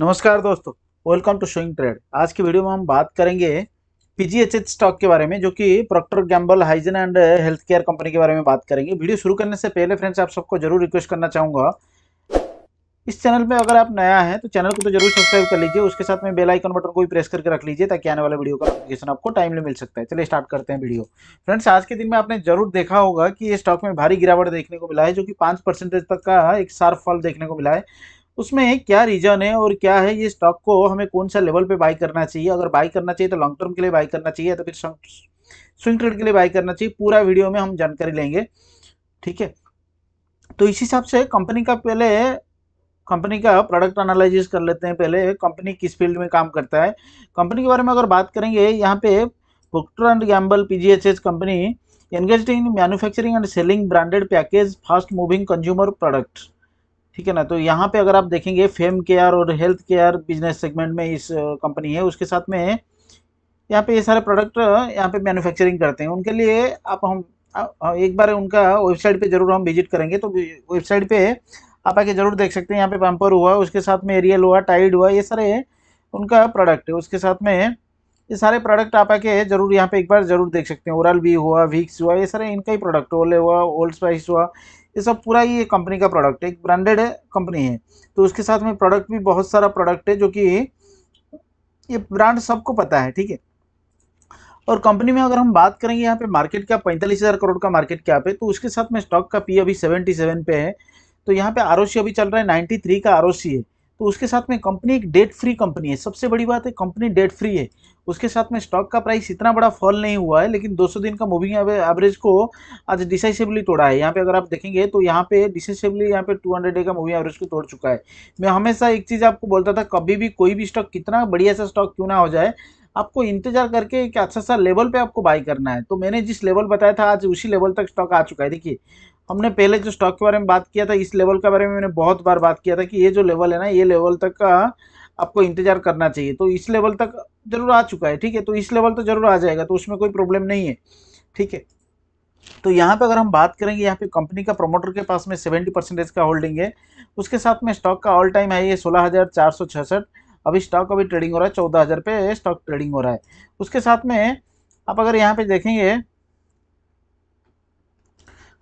नमस्कार दोस्तों welcome to showing trade आज की वीडियो में हम बात करेंगे पीजीएचएच स्टॉक के बारे में जो कि Procter Gamble hygiene and health care company के बारे में बात करेंगे वीडियो शुरू करने से पहले फ्रेंड्स आप सबको जरूर रिक्वेस्ट करना चाहूँगा इस चैनल में अगर आप नया है तो चैनल को तो जरूर सब्सक्राइब कर लीजिए उसके साथ में बेल आइकन बटन को भी प्रेस करके रख लीजिए ताकि आने वाले वीडियो का नोटिफिकेशन आपको टाइमली मिल सकता है चलिए स्टार्ट करते हैं वीडियो फ्रेंड्स आज के दिन में आपने जरूर देखा होगा कि ये स्टॉक में भारी गिरावट देखने को मिला है जो कि पाँच परसेंटेज तक का एक सार्फ फॉल देखने को मिला है उसमें क्या रीजन है और क्या है ये स्टॉक को हमें कौन सा लेवल पे बाई करना चाहिए अगर बाई करना चाहिए तो लॉन्ग टर्म के लिए बाई करना चाहिए तो फिर स्विंग ट्रेड के लिए बाई करना चाहिए पूरा वीडियो में हम जानकारी लेंगे ठीक है तो इस हिसाब से कंपनी का पहले कंपनी का प्रोडक्ट एनालिस कर लेते हैं पहले कंपनी किस फील्ड में काम करता है कंपनी के बारे में अगर बात करेंगे यहाँ पे Procter and Gamble PGHS company engage in manufacturing and selling branded package fast moving consumer product ठीक है ना तो यहाँ पे अगर आप देखेंगे फेम केयर और हेल्थ केयर बिजनेस सेगमेंट में इस कंपनी है उसके साथ में यहाँ पे ये सारे प्रोडक्ट यहाँ पे मैन्युफैक्चरिंग करते हैं उनके लिए आप हम एक बार उनका वेबसाइट पे जरूर हम विजिट करेंगे तो वेबसाइट पे आप आके जरूर देख सकते हैं यहाँ पे पम्पर हुआ उसके साथ में एरियल हुआ टाइड हुआ ये सारे उनका प्रोडक्ट है उसके साथ में ये सारे प्रोडक्ट आप आके जरूर यहाँ पे एक बार जरूर देख सकते हैं ओरल भी हुआ विक्स हुआ ये सारे इनका ही प्रोडक्ट ओले हुआ ओल्ड स्पाइस हुआ ये सब पूरा ही कंपनी का प्रोडक्ट है एक ब्रांडेड कंपनी है तो उसके साथ में प्रोडक्ट भी बहुत सारा प्रोडक्ट है जो कि ये ब्रांड सबको पता है ठीक है और कंपनी में अगर हम बात करेंगे यहाँ पे मार्केट कैप पैंतालीस हज़ार करोड़ का मार्केट क्या पे तो उसके साथ में स्टॉक का पी अभी सेवेंटी सेवन पे है तो यहाँ पे आर अभी चल रहा है नाइन्टी थ्री का आर है तो उसके साथ में कंपनी एक डेट फ्री कंपनी है सबसे बड़ी बात है कंपनी डेट फ्री है उसके साथ में स्टॉक का प्राइस इतना बड़ा फॉल नहीं हुआ है लेकिन 200 दिन का मूविंग एवरेज को आज डिसाइसिवली तोड़ा है यहाँ पे अगर आप देखेंगे तो यहाँ पे डिसाइसिवली यहाँ पे 200 डे का मूविंग एवरेज को तोड़ चुका है मैं हमेशा एक चीज़ आपको बोलता था कभी भी कोई भी स्टॉक कितना बढ़िया सा स्टॉक क्यों ना हो जाए आपको इंतजार करके एक अच्छा सा लेवल पर आपको बाई करना है तो मैंने जिस लेवल बताया था आज उसी लेवल तक स्टॉक आ चुका है देखिए हमने पहले जो स्टॉक के बारे में बात किया था इस लेवल के बारे में मैंने बहुत बार बात किया था कि ये जो लेवल है ना ये लेवल तक का आपको इंतजार करना चाहिए तो इस लेवल तक जरूर आ चुका है ठीक है तो इस लेवल तो जरूर आ जाएगा तो उसमें कोई प्रॉब्लम नहीं है ठीक है तो यहाँ पे अगर हम बात करेंगे यहाँ पे कंपनी का प्रमोटर के पास में सेवेंटी परसेंटेज का होल्डिंग है उसके साथ में स्टॉक का ऑल टाइम है ये सोलह हज़ार चार सौ छसठ अभी स्टॉक अभी ट्रेडिंग हो रहा है चौदह हज़ार पे स्टॉक ट्रेडिंग हो रहा है उसके साथ में आप अगर यहाँ पे देखेंगे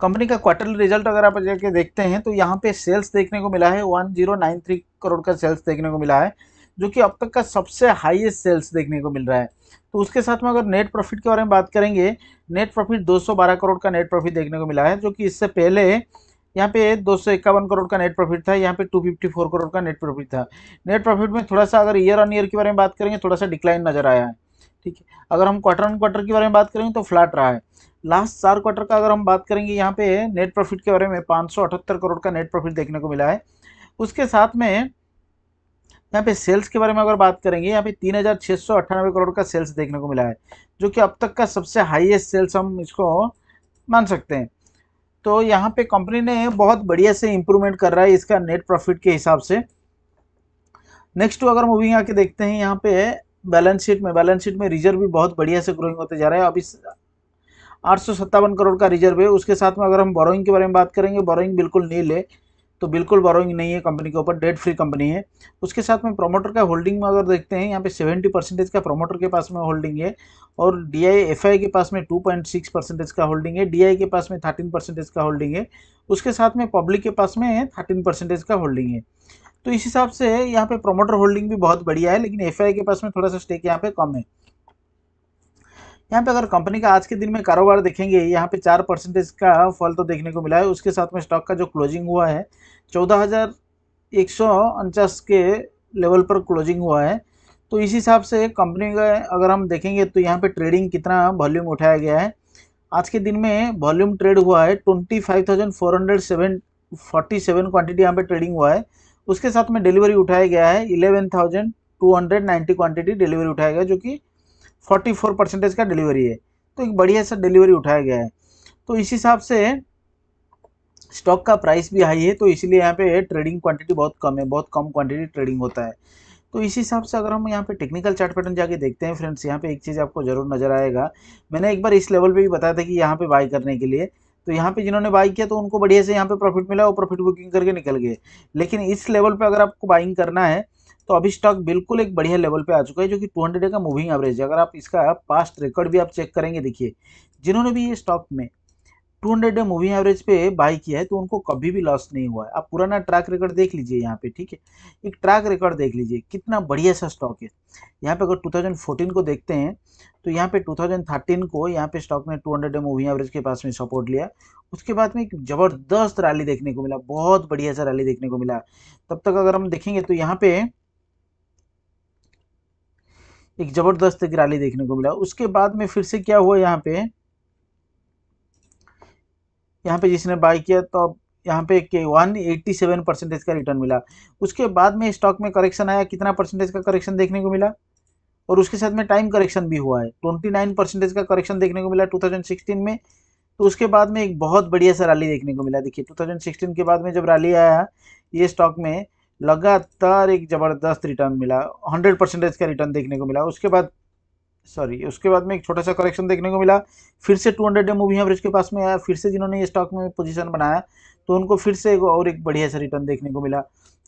कंपनी का क्वार्टरली रिजल्ट अगर आप जाके देखते हैं तो यहाँ पे सेल्स देखने को मिला है 1093 करोड़ का सेल्स देखने को मिला है जो कि अब तक का सबसे हाईएस्ट सेल्स देखने को मिल रहा है तो उसके साथ में अगर नेट प्रॉफिट के बारे में बात करेंगे नेट प्रॉफिट 212 करोड़ का नेट प्रॉफिट देखने को मिला है जो कि इससे पहले यहाँ पे दो करोड़ का नेट प्रॉफिट था यहाँ पे 254 करोड़ का नेट प्रॉफिट था नेट प्रॉफिट में थोड़ा सा अगर ईयर ऑन ईयर के बारे में बात करेंगे थोड़ा सा डिक्लाइन नजर आया है ठीक है अगर हम क्वार्टर ऑन क्वार्टर के बारे में बात करेंगे तो फ्लैट रहा है लास्ट चार क्वार्टर का अगर हम बात करेंगे यहाँ पे नेट प्रॉफिट के बारे में पाँच करोड़ का नेट प्रॉफिट देखने को मिला है उसके साथ में यहाँ पे सेल्स के बारे में अगर बात करेंगे यहाँ पे तीन हज़ार छः सौ करोड़ का सेल्स देखने को मिला है जो कि अब तक का सबसे हाईएस्ट सेल्स हम इसको मान सकते हैं तो यहाँ पे कंपनी ने बहुत बढ़िया से इम्प्रूवमेंट कर रहा है इसका नेट प्रॉफिट के हिसाब से नेक्स्ट अगर मूविंग आके देखते हैं यहाँ पे बैलेंस शीट में बैलेंस शीट में रिजर्व भी बहुत बढ़िया से ग्रोइंग होते जा रहा है अब इस आठ करोड़ का रिजर्व है उसके साथ में अगर हम बोरोइंग के बारे में बात करेंगे बोरोइंग बिल्कुल नील है तो बिल्कुल बोरोइंग नहीं है कंपनी के ऊपर डेट फ्री कंपनी है उसके साथ में प्रोमोटर का होल्डिंग में अगर देखते हैं यहाँ पे 70 परसेंटेज का प्रोमोटर के पास में होल्डिंग है और डी आई एफ आई के पास में 2.6 परसेंटेज का होल्डिंग है डी आई के पास में 13 परसेंटेज का होल्डिंग है उसके साथ में पब्लिक के पास में थर्टीन परसेंटेज का होल्डिंग है तो इस हिसाब से यहाँ पे प्रोमोटर होल्डिंग भी बहुत बढ़िया है लेकिन एफ के पास में थोड़ा सा स्टेक यहाँ पे कम है यहाँ पे अगर कंपनी का आज के दिन में कारोबार देखेंगे यहाँ पे चार परसेंटेज का फल तो देखने को मिला है उसके साथ में स्टॉक का जो क्लोजिंग हुआ है चौदह हज़ार एक सौ उनचास के लेवल पर क्लोजिंग हुआ है तो इस हिसाब से कंपनी का अगर हम देखेंगे तो यहाँ पे ट्रेडिंग कितना वॉल्यूम उठाया गया है आज के दिन में वॉल्यूम ट्रेड हुआ है twenty five thousand four hundred seven forty seven quantity यहाँ पर ट्रेडिंग हुआ है उसके साथ में डिलीवरी उठाया गया है eleven thousand two hundred ninety quantity delivery उठाया गया जो कि फोर्टी फोर परसेंटेज का डिलीवरी है तो एक बढ़िया सा डिलीवरी उठाया गया है तो इस हिसाब से स्टॉक का प्राइस भी हाई है तो इसलिए यहाँ पे ट्रेडिंग क्वांटिटी बहुत कम है बहुत कम क्वांटिटी ट्रेडिंग होता है तो इसी हिसाब से अगर हम यहाँ पे टेक्निकल चार्ट पैटर्न जाके देखते हैं फ्रेंड्स यहाँ पे एक चीज़ आपको ज़रूर नज़र आएगा मैंने एक बार इस लेवल पे भी बताया था कि यहाँ पे बाय करने के लिए तो यहाँ पे जिन्होंने बाई किया तो उनको बढ़िया से यहाँ पे प्रॉफिट मिला और प्रॉफिट बुकिंग करके निकल गए लेकिन इस लेवल पे अगर आपको बाइंग करना है तो अभी स्टॉक बिल्कुल एक बढ़िया लेवल पे आ चुका है जो कि 200 डे का मूविंग एवरेज है अगर आप इसका पास्ट रिकॉर्ड भी आप चेक करेंगे देखिए जिन्होंने भी ये स्टॉक में 200 डे मूविंग एवरेज पे बाई किया है तो उनको कभी भी लॉस नहीं हुआ है आप पुराना ट्रैक रिकॉर्ड देख लीजिए यहाँ पे ठीक है एक ट्रैक रिकॉर्ड देख लीजिए कितना बढ़िया सा स्टॉक है यहाँ पे अगर 2014 को देखते हैं तो यहाँ पे 2013 को यहाँ पे स्टॉक ने 200 हंड्रेड मूविंग एवरेज के पास में सपोर्ट लिया उसके बाद में एक ज़बरदस्त रैली देखने को मिला बहुत बढ़िया सा रैली देखने को मिला तब तक अगर हम देखेंगे तो यहाँ पे एक ज़बरदस्त एक रैली देखने को मिला उसके बाद में फिर से क्या हुआ यहाँ पे यहाँ पे जिसने बाई किया तो यहाँ पे के वन एट्टी सेवन परसेंटेज का रिटर्न मिला उसके बाद में स्टॉक में करेक्शन आया कितना परसेंटेज का करेक्शन देखने को मिला और उसके साथ में टाइम करेक्शन भी हुआ है ट्वेंटी नाइन परसेंटेज का करेक्शन देखने को मिला टू थाउजेंड सिक्सटीन में तो उसके बाद में एक बहुत बढ़िया सा रैली देखने को मिला देखिए टू थाउजेंड सिक्सटीन के बाद में जब रैली आया ये स्टॉक में लगातार एक ज़बरदस्त रिटर्न मिला हंड्रेड परसेंटेज का रिटर्न देखने को मिला उसके बाद सॉरी उसके बाद में एक छोटा सा करेक्शन देखने को मिला फिर से 200 डे मूविंग एवरेज के पास में आया फिर से जिन्होंने ये स्टॉक में पोजीशन बनाया तो उनको फिर से एक और एक बढ़िया सा रिटर्न देखने को मिला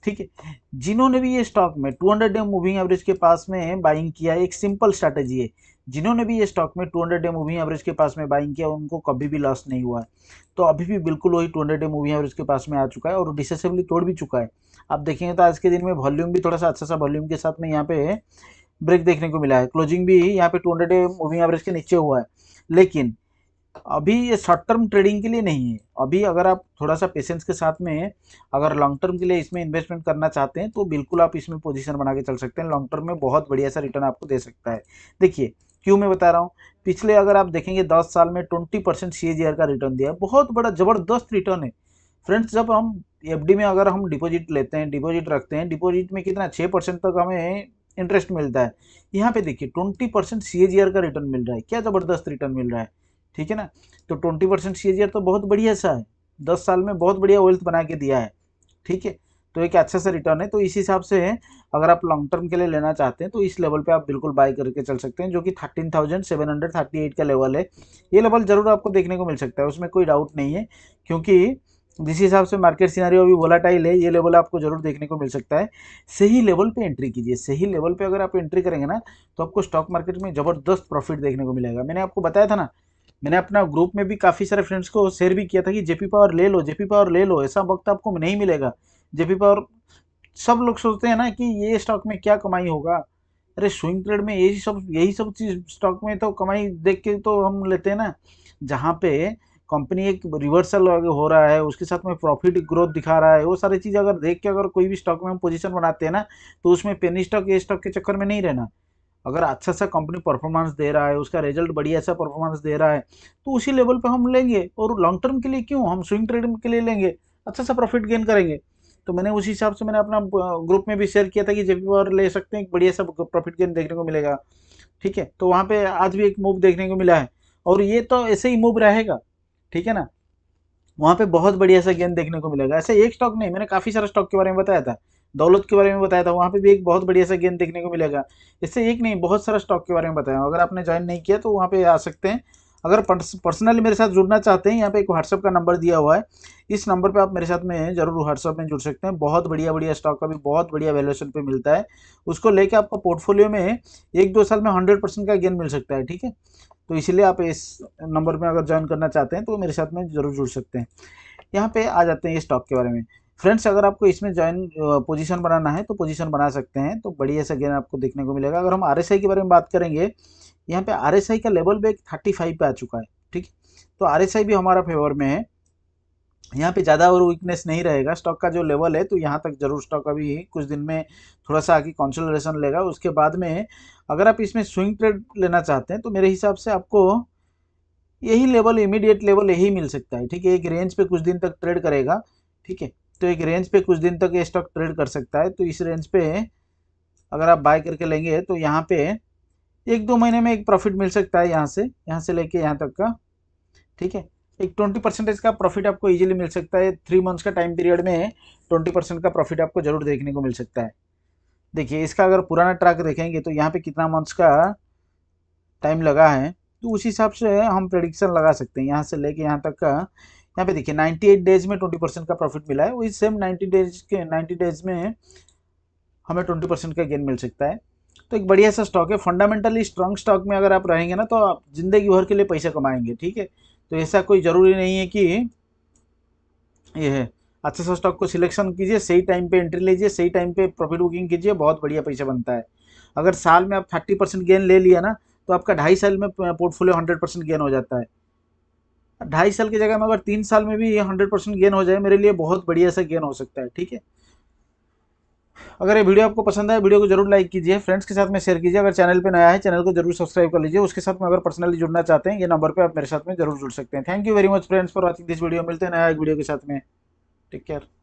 ठीक है जिन्होंने भी ये स्टॉक में 200 डे मूविंग एवरेज के पास में बाइंग किया एक सिंपल स्ट्रैटेजी है जिन्होंने भी ये स्टॉक में 200 डे मूविंग एवरेज के पास में बाइंग किया उनको कभी भी लॉस नहीं हुआ है तो अभी भी बिल्कुल वही 200 डे मूविंग एवरेज के पास में आ चुका है और डिसेसिवली तोड़ भी चुका है आप देखेंगे तो आज के दिन में वॉल्यूम भी थोड़ा सा अच्छा सा वॉल्यूम के साथ में यहाँ पे ब्रेक देखने को मिला है क्लोजिंग भी यहाँ पे 200 डे मूविंग एवरेज के नीचे हुआ है लेकिन अभी ये शॉर्ट टर्म ट्रेडिंग के लिए नहीं है अभी अगर आप थोड़ा सा पेशेंस के साथ में अगर लॉन्ग टर्म के लिए इसमें इन्वेस्टमेंट करना चाहते हैं तो बिल्कुल आप इसमें पोजीशन बना के चल सकते हैं लॉन्ग टर्म में बहुत बढ़िया सा रिटर्न आपको दे सकता है देखिए क्यों मैं बता रहा हूँ पिछले अगर आप देखेंगे दस साल में ट्वेंटी परसेंट सी का रिटर्न दिया बहुत बड़ा ज़बरदस्त रिटर्न है फ्रेंड्स जब हम एफ में अगर हम डिपॉजिट लेते हैं डिपॉजिट रखते हैं डिपॉजिट में कितना छः परसेंट तक हमें इंटरेस्ट मिलता है यहाँ पे देखिए ट्वेंटी परसेंट सी का रिटर्न मिल रहा है क्या ज़बरदस्त रिटर्न मिल रहा है ठीक है ना तो ट्वेंटी परसेंट सी तो बहुत बढ़िया सा है दस साल में बहुत बढ़िया वेल्थ बना के दिया है ठीक है तो एक अच्छा सा रिटर्न है तो इस हिसाब से अगर आप लॉन्ग टर्म के लिए लेना चाहते हैं तो इस लेवल पर आप बिल्कुल बाय करके चल सकते हैं जो कि थर्टीन का लेवल है ये लेवल ज़रूर आपको देखने को मिल सकता है उसमें कोई डाउट नहीं है क्योंकि जिस हिसाब से मार्केट सिनारी अभी वोलाटाइल है ये लेवल आपको जरूर देखने को मिल सकता है सही लेवल पे एंट्री कीजिए सही लेवल पे अगर आप एंट्री करेंगे ना तो आपको स्टॉक मार्केट में ज़बरदस्त प्रॉफिट देखने को मिलेगा मैंने आपको बताया था ना मैंने अपना ग्रुप में भी काफ़ी सारे फ्रेंड्स को शेयर भी किया था कि जेपी पावर ले लो जेपी पावर ले लो ऐसा वक्त आपको नहीं मिलेगा जेपी पावर सब लोग सोचते हैं ना कि ये स्टॉक में क्या कमाई होगा अरे स्विंग ट्रेड में यही सब यही सब चीज़ स्टॉक में तो कमाई देख के तो हम लेते हैं ना जहाँ पे कंपनी एक रिवर्सल हो रहा है उसके साथ में प्रॉफिट ग्रोथ दिखा रहा है वो सारी चीज़ अगर देख के अगर कोई भी स्टॉक में हम पोजीशन बनाते हैं ना तो उसमें पेनी स्टॉक ये स्टॉक के चक्कर में नहीं रहना अगर अच्छा सा कंपनी परफॉर्मेंस दे रहा है उसका रिजल्ट बढ़िया सा परफॉर्मेंस दे रहा है तो उसी लेवल पर हम लेंगे और लॉन्ग टर्म के लिए क्यों हम स्विंग ट्रेडिंग के लिए लेंगे अच्छा सा प्रॉफिट गेन करेंगे तो मैंने उसी हिसाब से मैंने अपना ग्रुप में भी शेयर किया था कि जेपी और ले सकते हैं एक बढ़िया सा प्रॉफिट गेन देखने को मिलेगा ठीक है तो वहाँ पर आज भी एक मूव देखने को मिला है और ये तो ऐसे ही मूव रहेगा ठीक है ना वहाँ पे बहुत बढ़िया सा गेंद देखने को मिलेगा ऐसा एक स्टॉक नहीं मैंने काफ़ी सारा स्टॉक के बारे में बताया था दौलत के बारे में बताया था वहाँ पे भी एक बहुत बढ़िया सा गेंद देखने को मिलेगा इससे एक नहीं बहुत सारा स्टॉक के बारे में बताया अगर आपने ज्वाइन नहीं किया तो वहाँ पे आ सकते हैं अगर पर्सनली मेरे साथ जुड़ना चाहते हैं यहाँ पे एक व्हाट्सअप का नंबर दिया हुआ है इस नंबर पे आप मेरे साथ में जरूर व्हाट्सअप में जुड़ सकते हैं बहुत बढ़िया बढ़िया स्टॉक का भी बहुत बढ़िया वैल्यूएशन पे मिलता है उसको लेके आपका पोर्टफोलियो में एक दो साल में हंड्रेड परसेंट का गेन मिल सकता है ठीक है तो इसलिए आप इस नंबर में अगर ज्वाइन करना चाहते हैं तो मेरे साथ में जरूर जुड़ सकते हैं यहाँ पर आ जाते हैं ये स्टॉक के बारे में फ्रेंड्स अगर आपको इसमें ज्वाइन पोजीशन बनाना है तो पोजीशन बना सकते हैं तो बढ़िया सा गेन आपको देखने को मिलेगा अगर हम आर के बारे में बात करेंगे यहाँ पे आर का लेवल बैक थर्टी फाइव पे आ चुका है ठीक है तो आर भी हमारा फेवर में है यहाँ पे ज़्यादा और वीकनेस नहीं रहेगा स्टॉक का जो लेवल है तो यहाँ तक जरूर स्टॉक अभी कुछ दिन में थोड़ा सा आगे कॉन्सोलेशन लेगा उसके बाद में अगर आप इसमें स्विंग ट्रेड लेना चाहते हैं तो मेरे हिसाब से आपको यही लेवल इमीडिएट लेवल यही मिल सकता है ठीक है एक रेंज पे कुछ दिन तक ट्रेड करेगा ठीक है तो एक रेंज पे कुछ दिन तक ये स्टॉक ट्रेड कर सकता है तो इस रेंज पे अगर आप बाय करके लेंगे तो यहाँ पे एक दो महीने में एक प्रॉफिट मिल सकता है यहाँ से यहाँ से लेके यहाँ तक का ठीक है एक ट्वेंटी परसेंटेज का प्रॉफिट आपको इजीली मिल सकता है थ्री मंथ्स का टाइम पीरियड में ट्वेंटी परसेंट का प्रॉफिट आपको जरूर देखने को मिल सकता है देखिए इसका अगर पुराना ट्रैक देखेंगे तो यहाँ पे कितना मंथ्स का टाइम लगा है तो उस हिसाब से हम प्रडिक्शन लगा सकते हैं यहाँ से लेके यहाँ तक का यहाँ पे देखिए एट डेज में ट्वेंटी परसेंट का प्रॉफिट मिला है वही सेम नाइन्टी डेज के नाइन्टी डेज में हमें ट्वेंटी परसेंट का गेन मिल सकता है तो एक बढ़िया सा स्टॉक है फंडामेंटली स्ट्रॉन्ग स्टॉक में अगर आप रहेंगे ना तो आप ज़िंदगी भर के लिए पैसे कमाएंगे ठीक है तो ऐसा कोई ज़रूरी नहीं है कि यह अच्छा सा स्टॉक को सिलेक्शन कीजिए सही टाइम पे एंट्री लीजिए सही टाइम पे प्रॉफिट बुकिंग कीजिए बहुत बढ़िया पैसा बनता है अगर साल में आप थर्टी परसेंट गेन ले लिया ना तो आपका ढाई साल में पोर्टफोलियो हंड्रेड परसेंट गेन हो जाता है ढाई साल की जगह में अगर तीन साल में भी ये हंड्रेड परसेंट गेन हो जाए मेरे लिए बहुत बढ़िया सा गेन हो सकता है ठीक है अगर ये वीडियो आपको पसंद है वीडियो को जरूर लाइक कीजिए फ्रेंड्स के साथ में शेयर कीजिए अगर चैनल पर नया है चैनल को जरूर सब्सक्राइब कर लीजिए उसके साथ में अगर पर्सनली जुड़ना चाहते हैं ये नंबर पर आप मेरे साथ में जरूर जुड़ सकते हैं thank you very much friends for watching this video मिलते हैं नया एक वीडियो के साथ में टेक केयर